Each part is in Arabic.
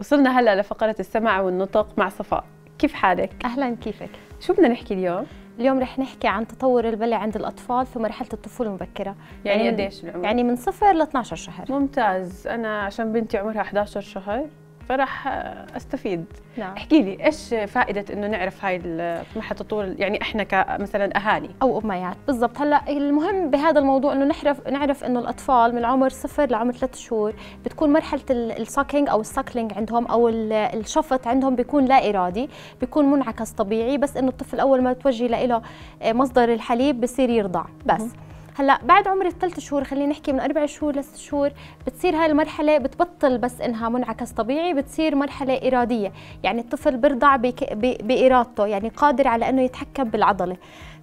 وصلنا هلا لفقرة السمع والنطق مع صفاء، كيف حالك؟ أهلا كيفك؟ شو بدنا نحكي اليوم؟ اليوم رح نحكي عن تطور البلع عند الأطفال في مرحلة الطفولة المبكرة يعني, يعني قديش يعني, العمر؟ يعني من صفر ل 12 شهر ممتاز، أنا عشان بنتي عمرها 11 شهر فراح استفيد نعم. احكي لي ايش فائده انه نعرف هاي مرحله الطول يعني احنا كمثلا اهالي او اميات بالضبط هلا المهم بهذا الموضوع انه نعرف نعرف انه الاطفال من عمر صفر لعمر ثلاث شهور بتكون مرحله الساكينج او الساكلينج عندهم او الشفط عندهم بيكون لا ارادي بيكون منعكس طبيعي بس انه الطفل اول ما توجه له آه، مصدر الحليب بصير يرضع بس م. هلا بعد عمر الثلاث شهور خلينا نحكي من اربع شهور لست شهور بتصير هاي المرحله بتبطل بس انها منعكس طبيعي بتصير مرحله اراديه يعني الطفل بيرضع بارادته يعني قادر على انه يتحكم بالعضله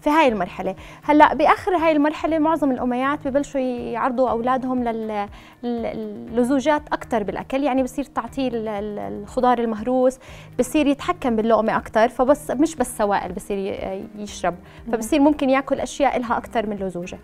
في هاي المرحله هلا باخر هاي المرحله معظم الاميات ببلشوا يعرضوا اولادهم للزوجات اكثر بالاكل يعني بصير تعطيه الخضار المهروس بصير يتحكم باللقمه اكثر فبس مش بس سوائل بصير يشرب فبصير ممكن ياكل اشياء لها اكثر من لزوجه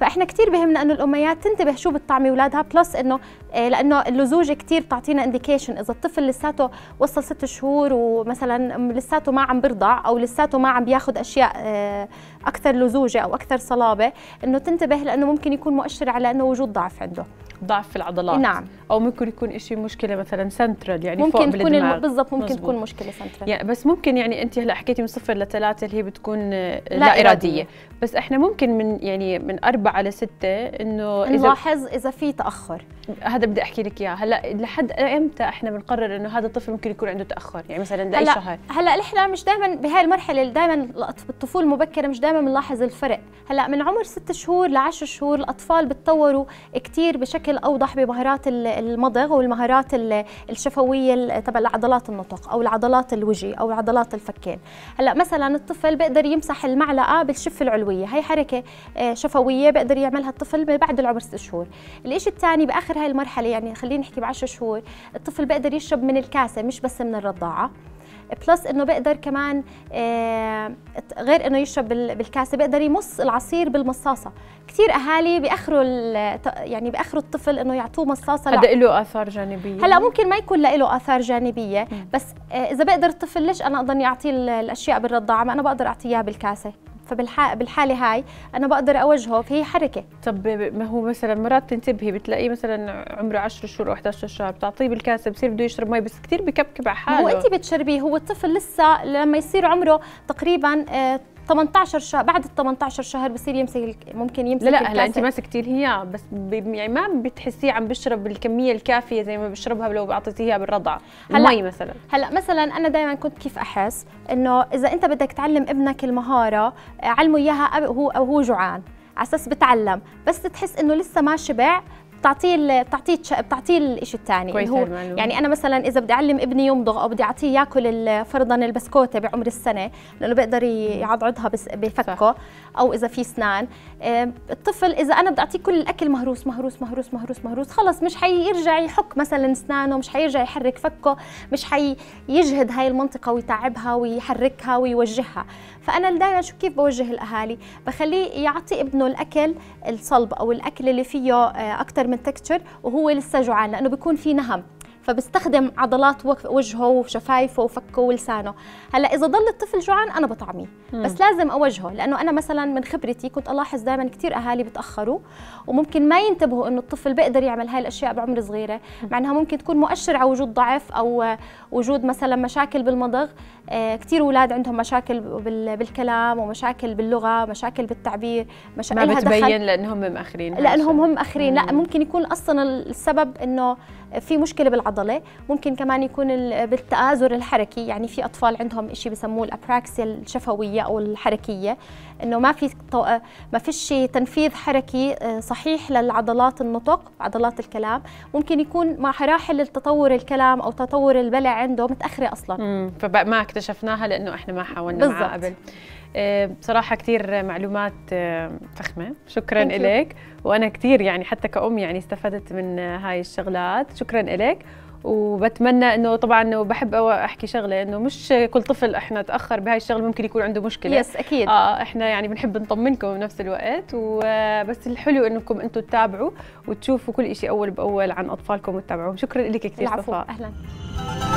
فاحنا كثير بهمنا انه الاميات تنتبه شو بتطعمي اولادها بلس انه آه، لانه اللزوجه كثير بتعطينا انديكيشن اذا الطفل لساته وصل ست شهور ومثلا لساته ما عم برضع او لساته ما عم بياخذ اشياء آه، اكثر لزوجه او اكثر صلابه انه تنتبه لانه ممكن يكون مؤشر على انه وجود ضعف عنده ضعف في العضلات نعم او ممكن يكون شيء مشكله مثلا سنترال يعني ممكن فوق تكون بالضبط ممكن مزبوط. تكون مشكله سنترال يعني بس ممكن يعني انت هلا حكيتي من صفر لثلاثه اللي هي بتكون آه، لا, لا إرادية. إرادية. بس احنا ممكن من يعني من أربعة لستة انه نلاحظ اذا, إذا في تاخر هذا بدي احكي لك اياه هلا لحد امتى احنا بنقرر انه هذا الطفل ممكن يكون عنده تاخر يعني مثلا لاي شهر هلا نحن مش دائما بهاي المرحله دائما الطفوله المبكره مش دائما بنلاحظ الفرق هلا من عمر ست شهور لعشر شهور الاطفال بتطوروا كثير بشكل بشكل اوضح بمهارات المضغ والمهارات الشفويه تبع العضلات النطق او العضلات الوجه او عضلات الفكين هلا مثلا الطفل بيقدر يمسح المعلقه بالشفه العلويه هي حركه آه، شفويه بيقدر يعملها الطفل بعد العمر 6 شهور الشيء الثاني باخر هاي المرحله يعني خلينا نحكي ب 10 شهور الطفل بيقدر يشرب من الكاسه مش بس من الرضاعه بلس انه بقدر كمان آه، غير انه يشرب بالكاسه بقدر يمص العصير بالمصاصه كثير اهالي باخروا يعني باخروا الطفل انه يعطوه مصاصه هذا له اثار جانبيه هلا ممكن ما يكون له اثار جانبيه بس آه، اذا بقدر الطفل ليش انا اضلني اعطيه الاشياء بالرضاعه ما انا بقدر اعطيها بالكاسه فبالحاله هاي انا بقدر اوجهه في حركه طب ما هو مثلا مرات تنتبهي بتلاقيه مثلا عمره 10 شهور او 11 شهر بتعطيه بالكاسه بصير بده يشرب مي بس كثير بكبكب على حاله هو انت بتشربيه هو الطفل لسه لما يصير عمره تقريبا آه، 18 شهر بعد ال 18 شهر بصير يمسك ممكن يمسك لا لا هلا انت ماسكتي هي بس يعني ما بتحسيه عم بشرب الكميه الكافيه زي ما بشربها لو بعطيتيها بالرضع هلا المي مثلا هلا مثلا انا دائما كنت كيف احس انه اذا انت بدك تعلم ابنك المهاره علمه اياها هو او هو جوعان على اساس بتعلم بس تحس انه لسه ما شبع بتعطيه بتعطيه بتعطيه الشيء الثاني اللي هو يعني انا مثلا اذا بدي اعلم ابني يمضغ او بدي اعطيه ياكل فرضا البسكوته بعمر السنه لانه بيقدر يعضعضها بفكه او اذا في اسنان الطفل اذا انا بدي اعطيه كل الاكل مهروس مهروس مهروس مهروس مهروس خلص مش حيرجع يحك مثلا اسنانه مش حيرجع يحرك فكه مش حيجهد هاي المنطقه ويتعبها ويحركها ويوجهها فانا دائما شو كيف بوجه الاهالي بخليه يعطي ابنه الاكل الصلب او الاكل اللي فيه آه، اكثر من تكتشر وهو لسه جوعان لانه بيكون في نهم فبستخدم عضلات وجهه وشفايفه وفكه ولسانه هلا اذا ضل الطفل جوعان انا بطعميه بس لازم اوجهه لانه انا مثلا من خبرتي كنت الاحظ دائما كثير اهالي بتاخروا وممكن ما ينتبهوا انه الطفل بيقدر يعمل هاي الاشياء بعمر صغيره مع انها ممكن تكون مؤشر على وجود ضعف او وجود مثلا مشاكل بالمضغ آه، كثير اولاد عندهم مشاكل بالكلام ومشاكل باللغه مشاكل بالتعبير مشاكل ما بتبين لانهم مأخرين لانهم هم مأخرين لا ممكن يكون اصلا السبب انه في مشكله بالعضله ممكن كمان يكون بالتآزر الحركي يعني في اطفال عندهم شيء بسموه الابراكسيا الشفويه او الحركيه انه ما في ما فيش تنفيذ حركي آه، صحيح للعضلات النطق عضلات الكلام ممكن يكون مع مراحل التطور الكلام او تطور البلع عنده متاخره اصلا امم فما اكتشفناها لانه احنا ما حاولنا معاه قبل آه، بصراحه كثير معلومات آه، فخمه شكرا لك وانا كثير يعني حتى كأم يعني استفدت من هاي الشغلات شكرا لك وبتمنى انه طبعا وبحب احكي شغله انه مش كل طفل احنا تاخر بهاي الشغله ممكن يكون عنده مشكله يس اكيد اه احنا يعني بنحب نطمنكم بنفس الوقت وبس آه، الحلو انكم انتم تتابعوا وتشوفوا كل شيء اول باول عن اطفالكم وتتابعوهم شكرا لك كثير صفاء اهلا